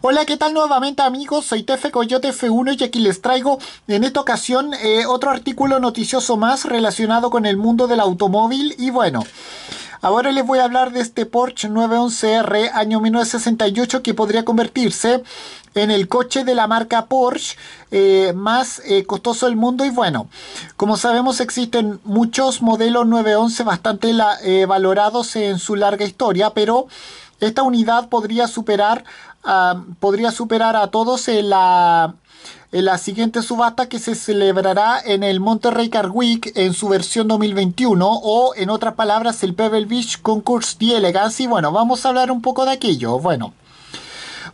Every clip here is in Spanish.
Hola, ¿qué tal nuevamente amigos? Soy Tefe Coyote F1 y aquí les traigo en esta ocasión eh, otro artículo noticioso más relacionado con el mundo del automóvil y bueno... Ahora les voy a hablar de este Porsche 911R año 1968 que podría convertirse en el coche de la marca Porsche eh, más eh, costoso del mundo y bueno, como sabemos existen muchos modelos 911 bastante valorados en su larga historia, pero esta unidad podría superar podría superar a todos en la, la siguiente subasta que se celebrará en el Monterrey Car Week en su versión 2021 o en otras palabras el Pebble Beach Concours d'Elegance y bueno, vamos a hablar un poco de aquello. Bueno,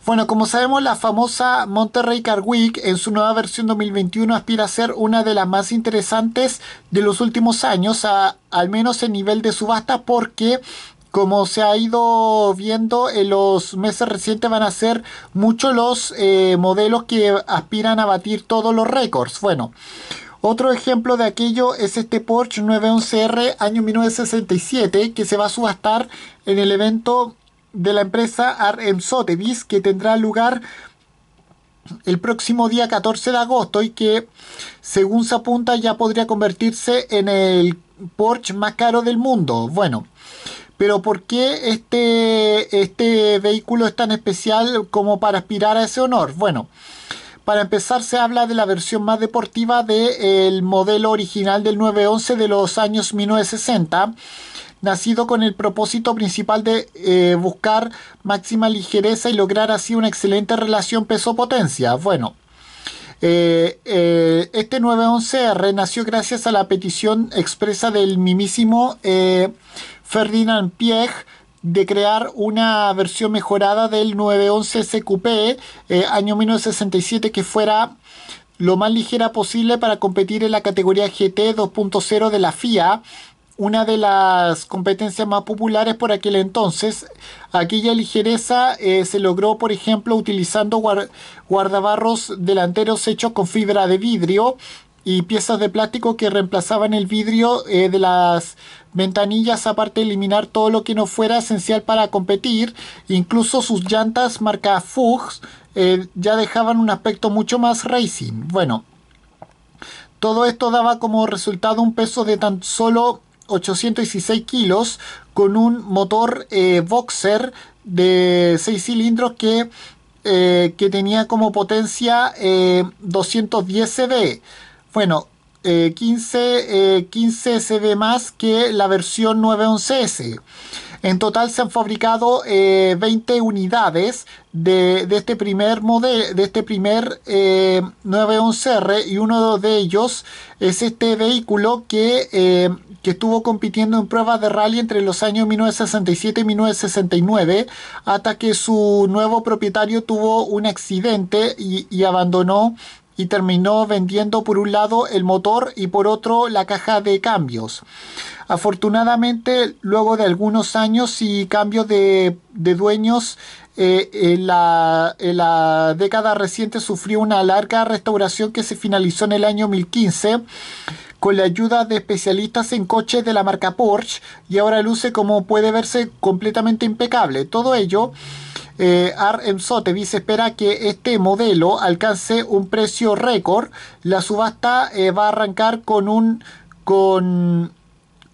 bueno, como sabemos, la famosa Monterrey Car Week en su nueva versión 2021 aspira a ser una de las más interesantes de los últimos años, a, al menos en nivel de subasta, porque como se ha ido viendo en los meses recientes van a ser muchos los eh, modelos que aspiran a batir todos los récords. Bueno, otro ejemplo de aquello es este Porsche 911R año 1967 que se va a subastar en el evento de la empresa RM Sotheby's que tendrá lugar el próximo día 14 de agosto y que según se apunta ya podría convertirse en el Porsche más caro del mundo. Bueno, pero ¿por qué este, este vehículo es tan especial como para aspirar a ese honor? Bueno, para empezar se habla de la versión más deportiva del modelo original del 911 de los años 1960 nacido con el propósito principal de eh, buscar máxima ligereza y lograr así una excelente relación peso-potencia. Bueno, eh, eh, este 911 renació gracias a la petición expresa del mimísimo Ferdinand Piech de crear una versión mejorada del 911 SQP eh, año 1967 que fuera lo más ligera posible para competir en la categoría GT 2.0 de la FIA, una de las competencias más populares por aquel entonces. Aquella ligereza eh, se logró, por ejemplo, utilizando guardabarros delanteros hechos con fibra de vidrio, y piezas de plástico que reemplazaban el vidrio eh, de las ventanillas, aparte de eliminar todo lo que no fuera esencial para competir, incluso sus llantas marca Fuchs eh, ya dejaban un aspecto mucho más racing. Bueno, todo esto daba como resultado un peso de tan solo 816 kilos con un motor eh, boxer de 6 cilindros que, tenía como potencia 210 cv bueno, 15, eh, 15 eh, se ve más que la versión 911S. En total se han fabricado 20 eh, unidades de, este primer modelo, de este primer 911R y uno de ellos es este vehículo que, estuvo compitiendo en pruebas de rally entre los años 1967 y 1969 hasta que su nuevo propietario tuvo un accidente y abandonó y terminó vendiendo por un lado el motor y por otro la caja de cambios. Afortunadamente, luego de algunos años y cambios de, dueños, eh, en, la, en, la, década reciente sufrió una larga restauración que se finalizó en el año 2015 con la ayuda de especialistas en coches de la marca Porsche y ahora luce como puede verse completamente impecable. Todo ello eh, Ar espera que este modelo alcance un precio récord. La subasta eh, va a arrancar con un, con,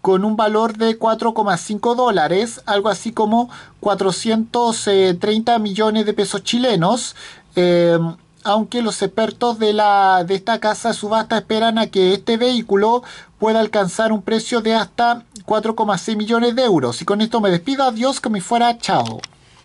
un valor de 4,5 dólares, algo así como 430 millones de pesos chilenos. Em, aunque los expertos de, de esta casa de subasta esperan a que este vehículo pueda alcanzar un precio de hasta 4,6 millones de euros. Y con esto me despido, adiós, que me fuera, chao.